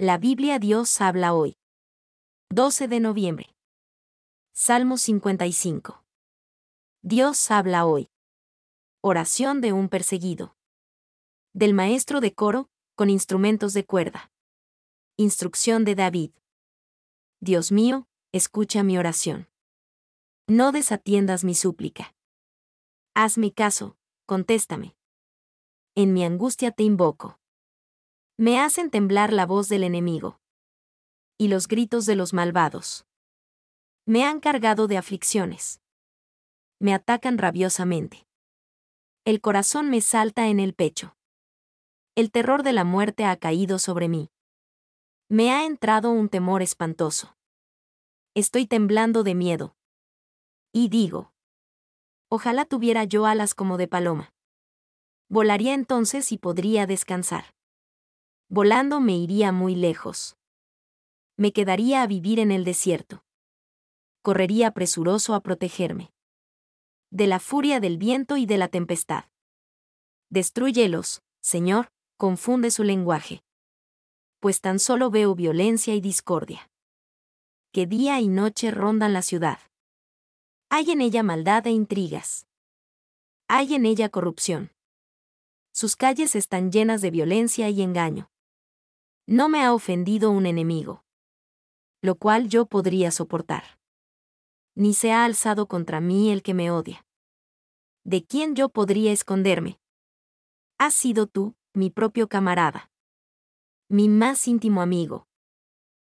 La Biblia Dios habla hoy. 12 de noviembre. Salmo 55. Dios habla hoy. Oración de un perseguido. Del maestro de coro, con instrumentos de cuerda. Instrucción de David. Dios mío, escucha mi oración. No desatiendas mi súplica. Hazme caso, contéstame. En mi angustia te invoco. Me hacen temblar la voz del enemigo. Y los gritos de los malvados. Me han cargado de aflicciones. Me atacan rabiosamente. El corazón me salta en el pecho. El terror de la muerte ha caído sobre mí. Me ha entrado un temor espantoso. Estoy temblando de miedo. Y digo, ojalá tuviera yo alas como de paloma. Volaría entonces y podría descansar volando me iría muy lejos. Me quedaría a vivir en el desierto. Correría presuroso a protegerme. De la furia del viento y de la tempestad. Destruyelos, Señor, confunde su lenguaje. Pues tan solo veo violencia y discordia. Que día y noche rondan la ciudad. Hay en ella maldad e intrigas. Hay en ella corrupción. Sus calles están llenas de violencia y engaño. No me ha ofendido un enemigo. Lo cual yo podría soportar. Ni se ha alzado contra mí el que me odia. ¿De quién yo podría esconderme? Has sido tú, mi propio camarada. Mi más íntimo amigo.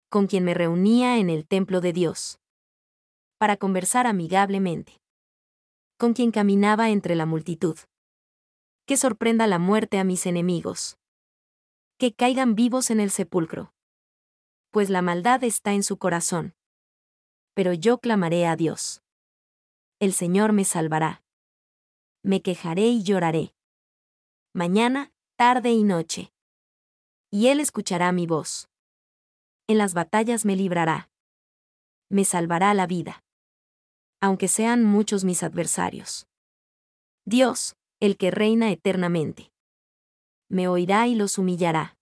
Con quien me reunía en el templo de Dios. Para conversar amigablemente. Con quien caminaba entre la multitud. Que sorprenda la muerte a mis enemigos que caigan vivos en el sepulcro. Pues la maldad está en su corazón. Pero yo clamaré a Dios. El Señor me salvará. Me quejaré y lloraré. Mañana, tarde y noche. Y Él escuchará mi voz. En las batallas me librará. Me salvará la vida. Aunque sean muchos mis adversarios. Dios, el que reina eternamente me oirá y los humillará.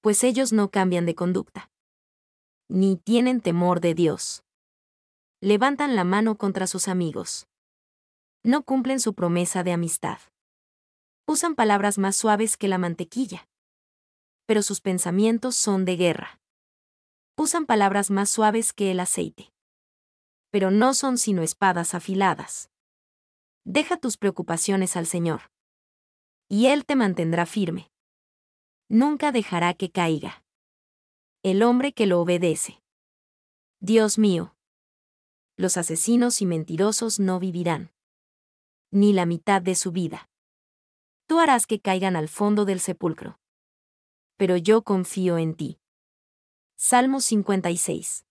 Pues ellos no cambian de conducta. Ni tienen temor de Dios. Levantan la mano contra sus amigos. No cumplen su promesa de amistad. Usan palabras más suaves que la mantequilla. Pero sus pensamientos son de guerra. Usan palabras más suaves que el aceite. Pero no son sino espadas afiladas. Deja tus preocupaciones al Señor y Él te mantendrá firme. Nunca dejará que caiga. El hombre que lo obedece. Dios mío. Los asesinos y mentirosos no vivirán. Ni la mitad de su vida. Tú harás que caigan al fondo del sepulcro. Pero yo confío en ti. Salmo 56.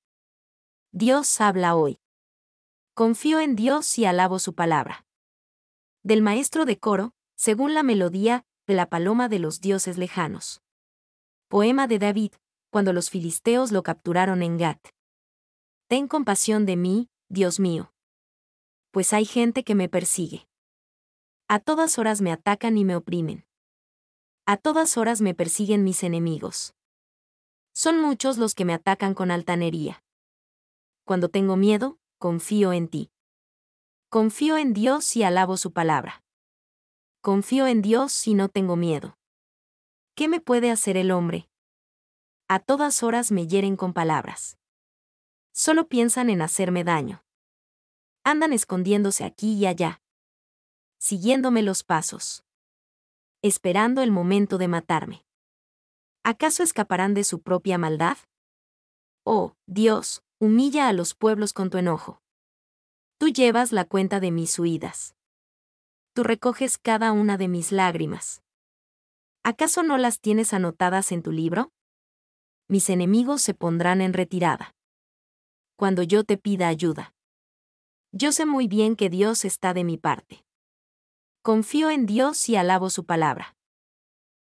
Dios habla hoy. Confío en Dios y alabo su palabra. Del maestro de coro, según la melodía de la paloma de los dioses lejanos. Poema de David, cuando los filisteos lo capturaron en Gat. Ten compasión de mí, Dios mío. Pues hay gente que me persigue. A todas horas me atacan y me oprimen. A todas horas me persiguen mis enemigos. Son muchos los que me atacan con altanería. Cuando tengo miedo, confío en ti. Confío en Dios y alabo su palabra. Confío en Dios y no tengo miedo. ¿Qué me puede hacer el hombre? A todas horas me hieren con palabras. Solo piensan en hacerme daño. Andan escondiéndose aquí y allá. Siguiéndome los pasos. Esperando el momento de matarme. ¿Acaso escaparán de su propia maldad? Oh, Dios, humilla a los pueblos con tu enojo. Tú llevas la cuenta de mis huidas tú recoges cada una de mis lágrimas. ¿Acaso no las tienes anotadas en tu libro? Mis enemigos se pondrán en retirada. Cuando yo te pida ayuda. Yo sé muy bien que Dios está de mi parte. Confío en Dios y alabo su palabra.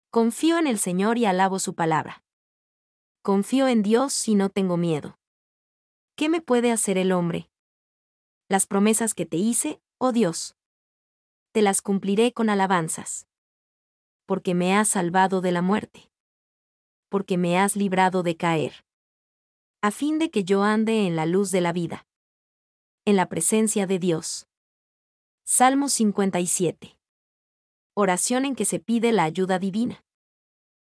Confío en el Señor y alabo su palabra. Confío en Dios y no tengo miedo. ¿Qué me puede hacer el hombre? Las promesas que te hice, oh Dios, te las cumpliré con alabanzas. Porque me has salvado de la muerte. Porque me has librado de caer. A fin de que yo ande en la luz de la vida. En la presencia de Dios. Salmo 57. Oración en que se pide la ayuda divina.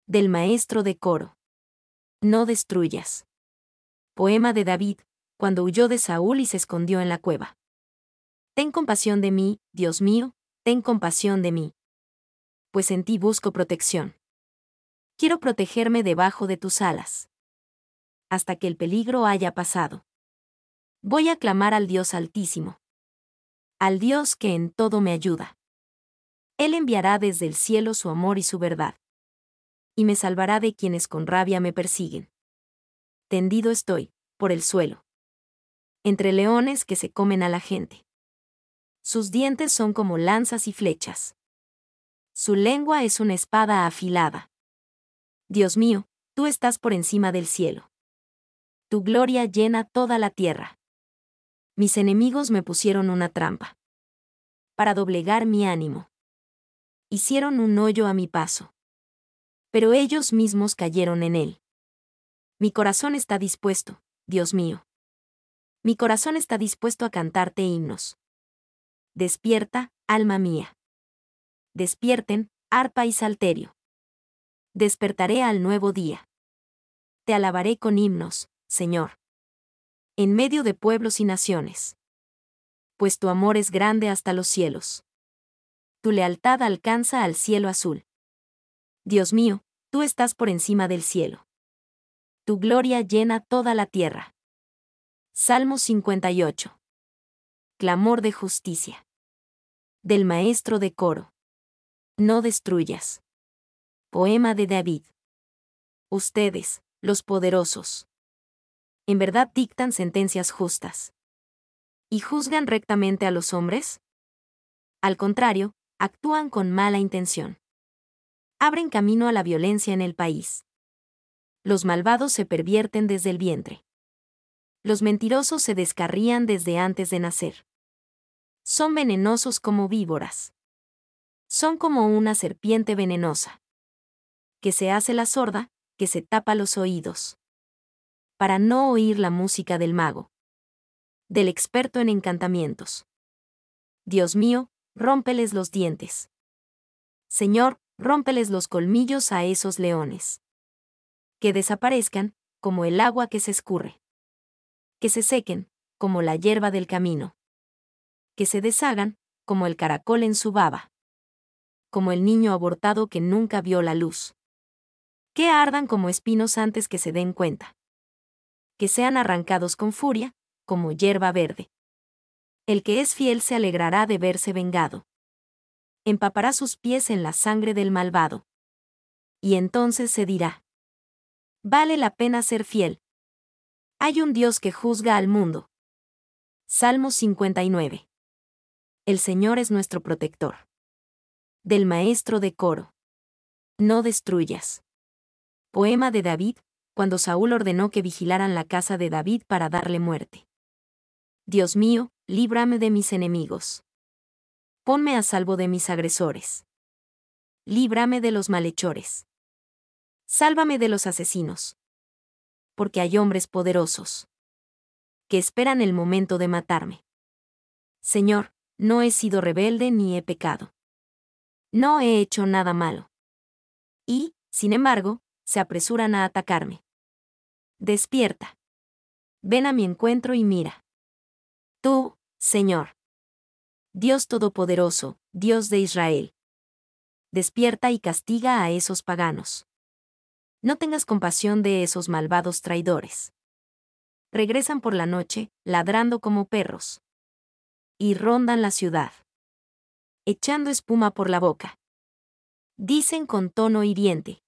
Del maestro de coro. No destruyas. Poema de David, cuando huyó de Saúl y se escondió en la cueva. Ten compasión de mí, Dios mío, ten compasión de mí. Pues en ti busco protección. Quiero protegerme debajo de tus alas. Hasta que el peligro haya pasado. Voy a clamar al Dios Altísimo. Al Dios que en todo me ayuda. Él enviará desde el cielo su amor y su verdad. Y me salvará de quienes con rabia me persiguen. Tendido estoy, por el suelo. Entre leones que se comen a la gente. Sus dientes son como lanzas y flechas. Su lengua es una espada afilada. Dios mío, tú estás por encima del cielo. Tu gloria llena toda la tierra. Mis enemigos me pusieron una trampa. Para doblegar mi ánimo. Hicieron un hoyo a mi paso. Pero ellos mismos cayeron en él. Mi corazón está dispuesto, Dios mío. Mi corazón está dispuesto a cantarte himnos. Despierta, alma mía. Despierten, arpa y salterio. Despertaré al nuevo día. Te alabaré con himnos, Señor. En medio de pueblos y naciones. Pues tu amor es grande hasta los cielos. Tu lealtad alcanza al cielo azul. Dios mío, tú estás por encima del cielo. Tu gloria llena toda la tierra. Salmo 58. Clamor de justicia del maestro de coro. No destruyas. Poema de David. Ustedes, los poderosos. ¿En verdad dictan sentencias justas? ¿Y juzgan rectamente a los hombres? Al contrario, actúan con mala intención. Abren camino a la violencia en el país. Los malvados se pervierten desde el vientre. Los mentirosos se descarrían desde antes de nacer. Son venenosos como víboras. Son como una serpiente venenosa. Que se hace la sorda, que se tapa los oídos. Para no oír la música del mago. Del experto en encantamientos. Dios mío, rómpeles los dientes. Señor, rómpeles los colmillos a esos leones. Que desaparezcan, como el agua que se escurre. Que se sequen, como la hierba del camino que se deshagan, como el caracol en su baba. Como el niño abortado que nunca vio la luz. Que ardan como espinos antes que se den cuenta. Que sean arrancados con furia, como hierba verde. El que es fiel se alegrará de verse vengado. Empapará sus pies en la sangre del malvado. Y entonces se dirá. Vale la pena ser fiel. Hay un Dios que juzga al mundo. Salmo 59. El Señor es nuestro protector. Del maestro de coro. No destruyas. Poema de David, cuando Saúl ordenó que vigilaran la casa de David para darle muerte. Dios mío, líbrame de mis enemigos. Ponme a salvo de mis agresores. Líbrame de los malhechores. Sálvame de los asesinos. Porque hay hombres poderosos que esperan el momento de matarme. Señor, no he sido rebelde ni he pecado. No he hecho nada malo. Y, sin embargo, se apresuran a atacarme. Despierta. Ven a mi encuentro y mira. Tú, Señor. Dios Todopoderoso, Dios de Israel. Despierta y castiga a esos paganos. No tengas compasión de esos malvados traidores. Regresan por la noche, ladrando como perros y rondan la ciudad, echando espuma por la boca. Dicen con tono hiriente.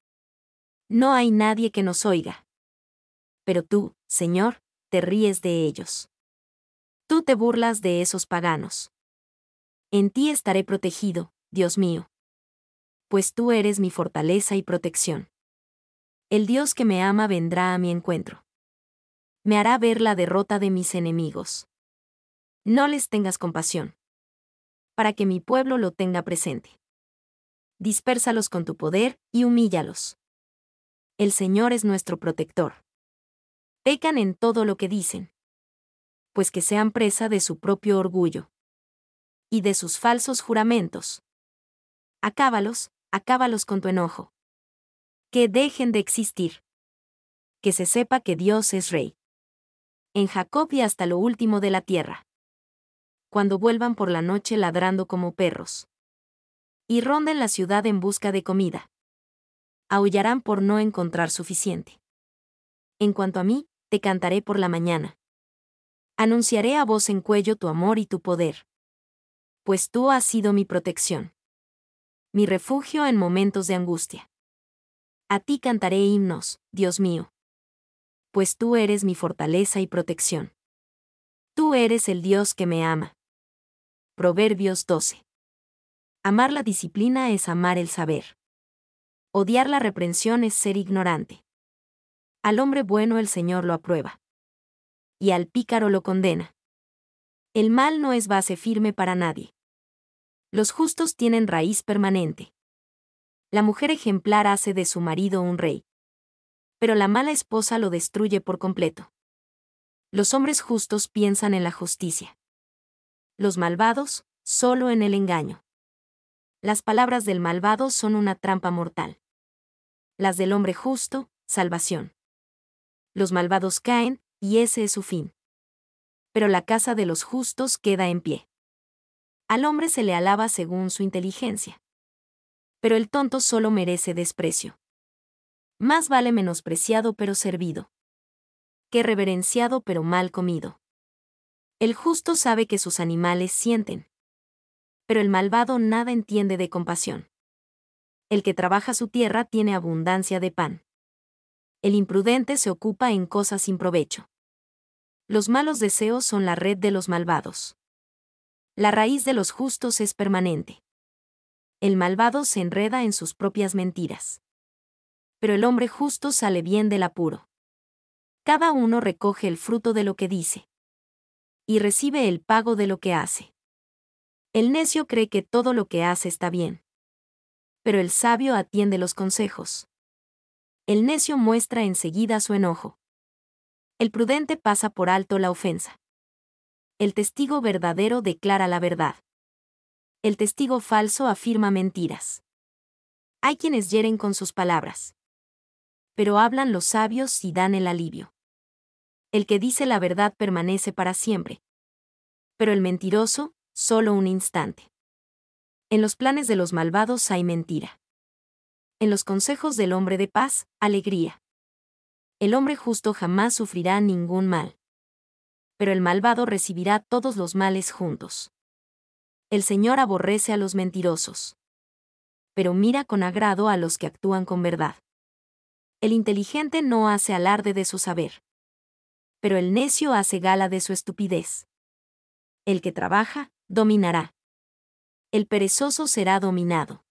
No hay nadie que nos oiga. Pero tú, Señor, te ríes de ellos. Tú te burlas de esos paganos. En ti estaré protegido, Dios mío. Pues tú eres mi fortaleza y protección. El Dios que me ama vendrá a mi encuentro. Me hará ver la derrota de mis enemigos. No les tengas compasión. Para que mi pueblo lo tenga presente. Dispérsalos con tu poder y humíllalos. El Señor es nuestro protector. Pecan en todo lo que dicen. Pues que sean presa de su propio orgullo. Y de sus falsos juramentos. Acábalos, acábalos con tu enojo. Que dejen de existir. Que se sepa que Dios es Rey. En Jacob y hasta lo último de la tierra cuando vuelvan por la noche ladrando como perros. Y ronden la ciudad en busca de comida. Aullarán por no encontrar suficiente. En cuanto a mí, te cantaré por la mañana. Anunciaré a voz en cuello tu amor y tu poder. Pues tú has sido mi protección. Mi refugio en momentos de angustia. A ti cantaré himnos, Dios mío. Pues tú eres mi fortaleza y protección. Tú eres el Dios que me ama. Proverbios 12. Amar la disciplina es amar el saber. Odiar la reprensión es ser ignorante. Al hombre bueno el Señor lo aprueba. Y al pícaro lo condena. El mal no es base firme para nadie. Los justos tienen raíz permanente. La mujer ejemplar hace de su marido un rey. Pero la mala esposa lo destruye por completo. Los hombres justos piensan en la justicia. Los malvados, solo en el engaño. Las palabras del malvado son una trampa mortal. Las del hombre justo, salvación. Los malvados caen, y ese es su fin. Pero la casa de los justos queda en pie. Al hombre se le alaba según su inteligencia. Pero el tonto solo merece desprecio. Más vale menospreciado pero servido, que reverenciado pero mal comido. El justo sabe que sus animales sienten. Pero el malvado nada entiende de compasión. El que trabaja su tierra tiene abundancia de pan. El imprudente se ocupa en cosas sin provecho. Los malos deseos son la red de los malvados. La raíz de los justos es permanente. El malvado se enreda en sus propias mentiras. Pero el hombre justo sale bien del apuro. Cada uno recoge el fruto de lo que dice y recibe el pago de lo que hace. El necio cree que todo lo que hace está bien. Pero el sabio atiende los consejos. El necio muestra enseguida su enojo. El prudente pasa por alto la ofensa. El testigo verdadero declara la verdad. El testigo falso afirma mentiras. Hay quienes hieren con sus palabras. Pero hablan los sabios y dan el alivio el que dice la verdad permanece para siempre. Pero el mentiroso, solo un instante. En los planes de los malvados hay mentira. En los consejos del hombre de paz, alegría. El hombre justo jamás sufrirá ningún mal. Pero el malvado recibirá todos los males juntos. El Señor aborrece a los mentirosos. Pero mira con agrado a los que actúan con verdad. El inteligente no hace alarde de su saber pero el necio hace gala de su estupidez. El que trabaja, dominará. El perezoso será dominado.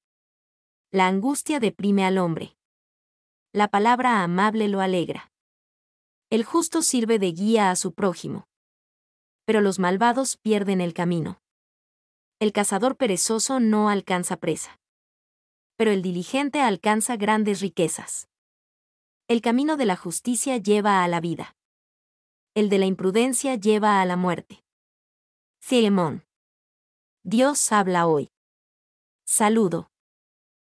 La angustia deprime al hombre. La palabra amable lo alegra. El justo sirve de guía a su prójimo. Pero los malvados pierden el camino. El cazador perezoso no alcanza presa. Pero el diligente alcanza grandes riquezas. El camino de la justicia lleva a la vida el de la imprudencia lleva a la muerte. Filemón. Dios habla hoy. Saludo.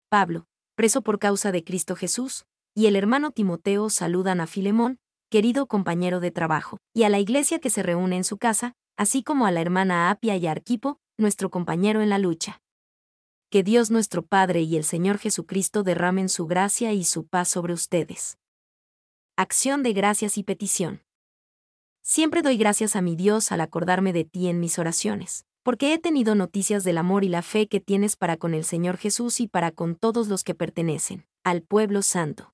Pablo, preso por causa de Cristo Jesús, y el hermano Timoteo saludan a Filemón, querido compañero de trabajo, y a la iglesia que se reúne en su casa, así como a la hermana Apia y Arquipo, nuestro compañero en la lucha. Que Dios nuestro Padre y el Señor Jesucristo derramen su gracia y su paz sobre ustedes. Acción de gracias y petición. Siempre doy gracias a mi Dios al acordarme de ti en mis oraciones, porque he tenido noticias del amor y la fe que tienes para con el Señor Jesús y para con todos los que pertenecen al pueblo santo.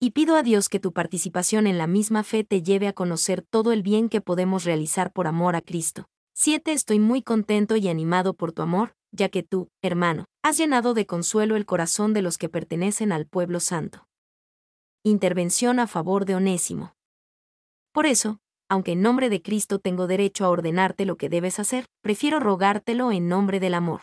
Y pido a Dios que tu participación en la misma fe te lleve a conocer todo el bien que podemos realizar por amor a Cristo. 7. Estoy muy contento y animado por tu amor, ya que tú, hermano, has llenado de consuelo el corazón de los que pertenecen al pueblo santo. Intervención a favor de Onésimo. Por eso, aunque en nombre de Cristo tengo derecho a ordenarte lo que debes hacer, prefiero rogártelo en nombre del amor.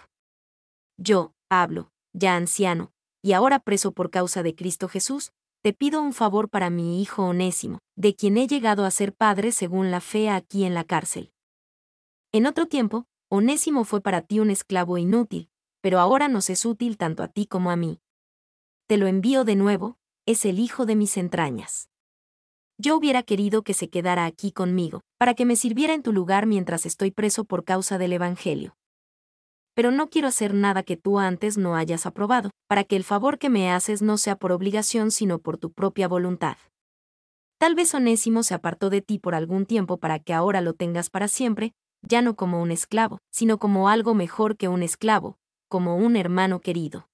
Yo, hablo, ya anciano, y ahora preso por causa de Cristo Jesús, te pido un favor para mi hijo onésimo, de quien he llegado a ser padre según la fe aquí en la cárcel. En otro tiempo, Onésimo fue para ti un esclavo inútil, pero ahora nos es útil tanto a ti como a mí. Te lo envío de nuevo, es el hijo de mis entrañas yo hubiera querido que se quedara aquí conmigo, para que me sirviera en tu lugar mientras estoy preso por causa del Evangelio. Pero no quiero hacer nada que tú antes no hayas aprobado, para que el favor que me haces no sea por obligación sino por tu propia voluntad. Tal vez Onésimo se apartó de ti por algún tiempo para que ahora lo tengas para siempre, ya no como un esclavo, sino como algo mejor que un esclavo, como un hermano querido.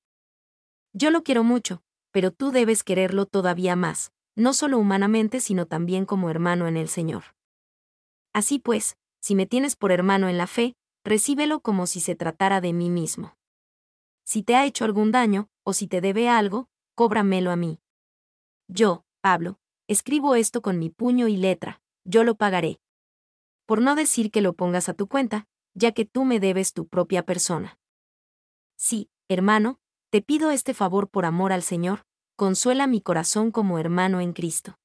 Yo lo quiero mucho, pero tú debes quererlo todavía más, no solo humanamente, sino también como hermano en el Señor. Así pues, si me tienes por hermano en la fe, recíbelo como si se tratara de mí mismo. Si te ha hecho algún daño, o si te debe algo, cóbramelo a mí. Yo, Pablo, escribo esto con mi puño y letra, yo lo pagaré. Por no decir que lo pongas a tu cuenta, ya que tú me debes tu propia persona. Sí, hermano, te pido este favor por amor al Señor, consuela mi corazón como hermano en Cristo.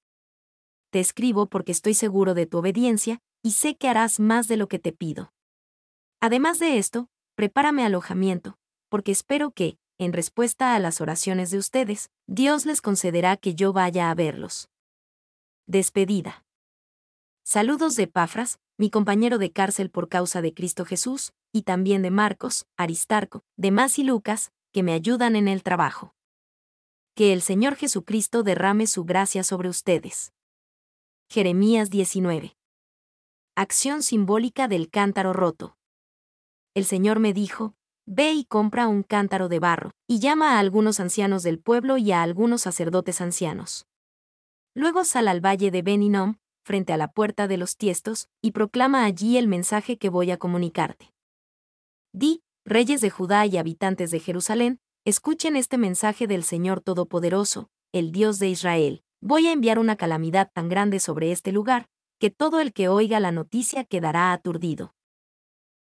Te escribo porque estoy seguro de tu obediencia, y sé que harás más de lo que te pido. Además de esto, prepárame alojamiento, porque espero que, en respuesta a las oraciones de ustedes, Dios les concederá que yo vaya a verlos. Despedida. Saludos de Pafras, mi compañero de cárcel por causa de Cristo Jesús, y también de Marcos, Aristarco, Demás y Lucas, que me ayudan en el trabajo que el Señor Jesucristo derrame su gracia sobre ustedes. Jeremías 19. Acción simbólica del cántaro roto. El Señor me dijo, Ve y compra un cántaro de barro, y llama a algunos ancianos del pueblo y a algunos sacerdotes ancianos. Luego sal al valle de Beninom, frente a la puerta de los tiestos, y proclama allí el mensaje que voy a comunicarte. Di, reyes de Judá y habitantes de Jerusalén, Escuchen este mensaje del Señor Todopoderoso, el Dios de Israel. Voy a enviar una calamidad tan grande sobre este lugar, que todo el que oiga la noticia quedará aturdido.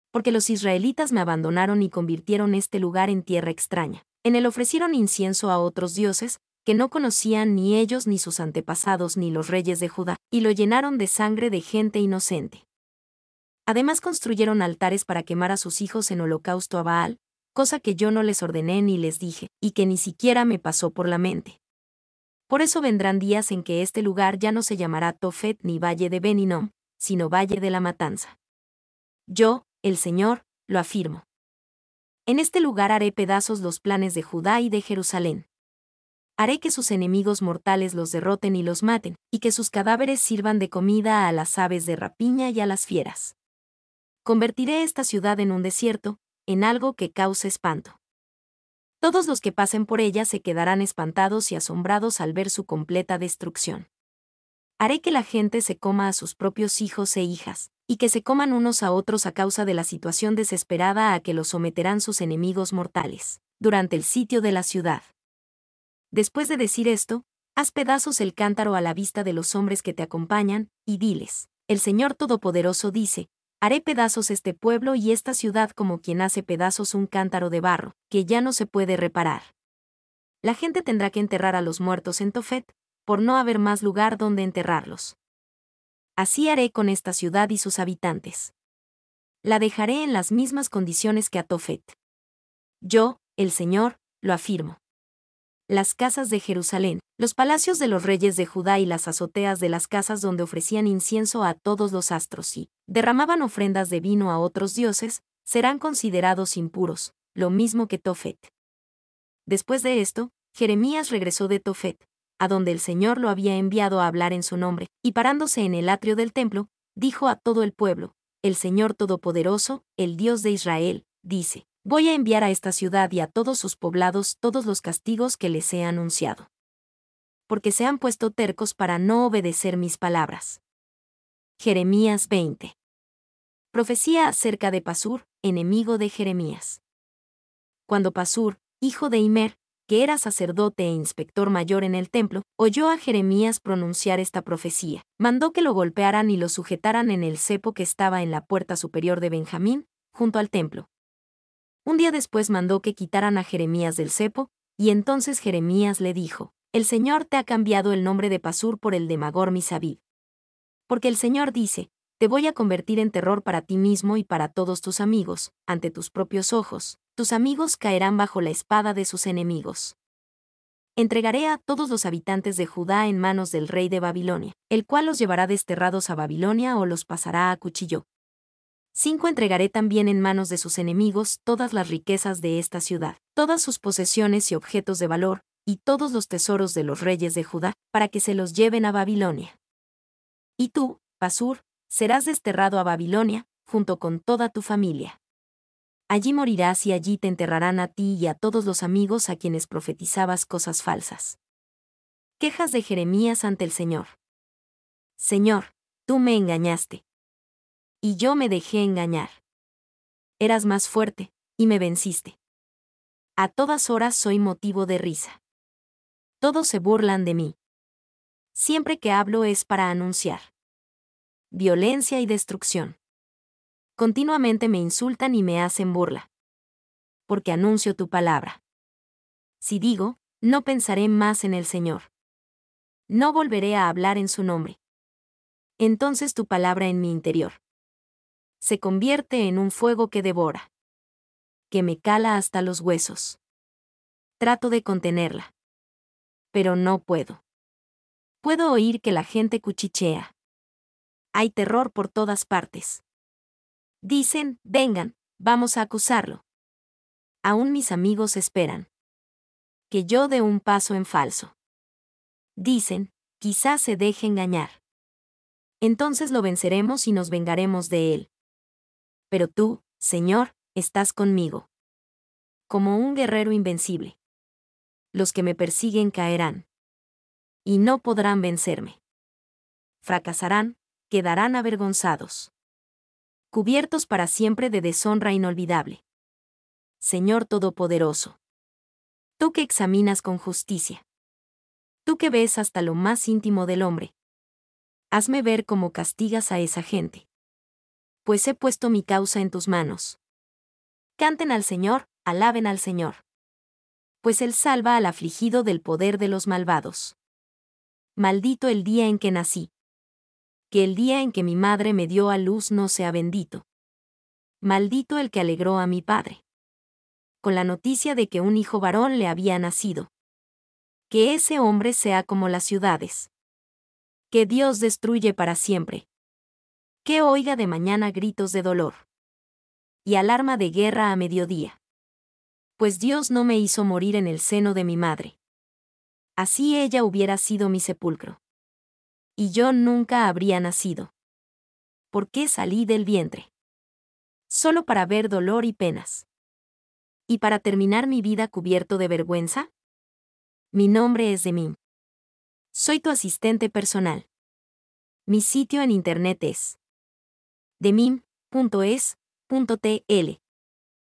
Porque los israelitas me abandonaron y convirtieron este lugar en tierra extraña. En él ofrecieron incienso a otros dioses, que no conocían ni ellos ni sus antepasados ni los reyes de Judá, y lo llenaron de sangre de gente inocente. Además construyeron altares para quemar a sus hijos en holocausto a Baal, cosa que yo no les ordené ni les dije, y que ni siquiera me pasó por la mente. Por eso vendrán días en que este lugar ya no se llamará Tofet ni Valle de Beninom, sino Valle de la Matanza. Yo, el Señor, lo afirmo. En este lugar haré pedazos los planes de Judá y de Jerusalén. Haré que sus enemigos mortales los derroten y los maten, y que sus cadáveres sirvan de comida a las aves de rapiña y a las fieras. Convertiré esta ciudad en un desierto, en algo que cause espanto. Todos los que pasen por ella se quedarán espantados y asombrados al ver su completa destrucción. Haré que la gente se coma a sus propios hijos e hijas, y que se coman unos a otros a causa de la situación desesperada a que los someterán sus enemigos mortales, durante el sitio de la ciudad. Después de decir esto, haz pedazos el cántaro a la vista de los hombres que te acompañan, y diles, el Señor Todopoderoso dice, Haré pedazos este pueblo y esta ciudad como quien hace pedazos un cántaro de barro, que ya no se puede reparar. La gente tendrá que enterrar a los muertos en Tofet, por no haber más lugar donde enterrarlos. Así haré con esta ciudad y sus habitantes. La dejaré en las mismas condiciones que a Tofet. Yo, el Señor, lo afirmo las casas de Jerusalén, los palacios de los reyes de Judá y las azoteas de las casas donde ofrecían incienso a todos los astros y derramaban ofrendas de vino a otros dioses, serán considerados impuros, lo mismo que Tofet. Después de esto, Jeremías regresó de Tofet, a donde el Señor lo había enviado a hablar en su nombre, y parándose en el atrio del templo, dijo a todo el pueblo, El Señor Todopoderoso, el Dios de Israel, dice, Voy a enviar a esta ciudad y a todos sus poblados todos los castigos que les he anunciado. Porque se han puesto tercos para no obedecer mis palabras. Jeremías 20. Profecía acerca de Pasur, enemigo de Jeremías. Cuando Pasur, hijo de Imer, que era sacerdote e inspector mayor en el templo, oyó a Jeremías pronunciar esta profecía. Mandó que lo golpearan y lo sujetaran en el cepo que estaba en la puerta superior de Benjamín, junto al templo, un día después mandó que quitaran a Jeremías del cepo, y entonces Jeremías le dijo, El Señor te ha cambiado el nombre de Pasur por el de Magor Misabib. Porque el Señor dice, Te voy a convertir en terror para ti mismo y para todos tus amigos, ante tus propios ojos, tus amigos caerán bajo la espada de sus enemigos. Entregaré a todos los habitantes de Judá en manos del rey de Babilonia, el cual los llevará desterrados a Babilonia o los pasará a cuchillo, 5. Entregaré también en manos de sus enemigos todas las riquezas de esta ciudad, todas sus posesiones y objetos de valor, y todos los tesoros de los reyes de Judá, para que se los lleven a Babilonia. Y tú, Pasur, serás desterrado a Babilonia, junto con toda tu familia. Allí morirás y allí te enterrarán a ti y a todos los amigos a quienes profetizabas cosas falsas. Quejas de Jeremías ante el Señor. Señor, tú me engañaste, y yo me dejé engañar. Eras más fuerte, y me venciste. A todas horas soy motivo de risa. Todos se burlan de mí. Siempre que hablo es para anunciar. Violencia y destrucción. Continuamente me insultan y me hacen burla. Porque anuncio tu palabra. Si digo, no pensaré más en el Señor. No volveré a hablar en su nombre. Entonces tu palabra en mi interior se convierte en un fuego que devora. Que me cala hasta los huesos. Trato de contenerla. Pero no puedo. Puedo oír que la gente cuchichea. Hay terror por todas partes. Dicen, vengan, vamos a acusarlo. Aún mis amigos esperan. Que yo dé un paso en falso. Dicen, quizás se deje engañar. Entonces lo venceremos y nos vengaremos de él pero tú, Señor, estás conmigo. Como un guerrero invencible. Los que me persiguen caerán. Y no podrán vencerme. Fracasarán, quedarán avergonzados. Cubiertos para siempre de deshonra inolvidable. Señor Todopoderoso. Tú que examinas con justicia. Tú que ves hasta lo más íntimo del hombre. Hazme ver cómo castigas a esa gente pues he puesto mi causa en tus manos. Canten al Señor, alaben al Señor. Pues Él salva al afligido del poder de los malvados. Maldito el día en que nací. Que el día en que mi madre me dio a luz no sea bendito. Maldito el que alegró a mi padre. Con la noticia de que un hijo varón le había nacido. Que ese hombre sea como las ciudades. Que Dios destruye para siempre que oiga de mañana gritos de dolor y alarma de guerra a mediodía. Pues Dios no me hizo morir en el seno de mi madre. Así ella hubiera sido mi sepulcro. Y yo nunca habría nacido. ¿Por qué salí del vientre? Solo para ver dolor y penas. Y para terminar mi vida cubierto de vergüenza. Mi nombre es Demín. Soy tu asistente personal. Mi sitio en internet es de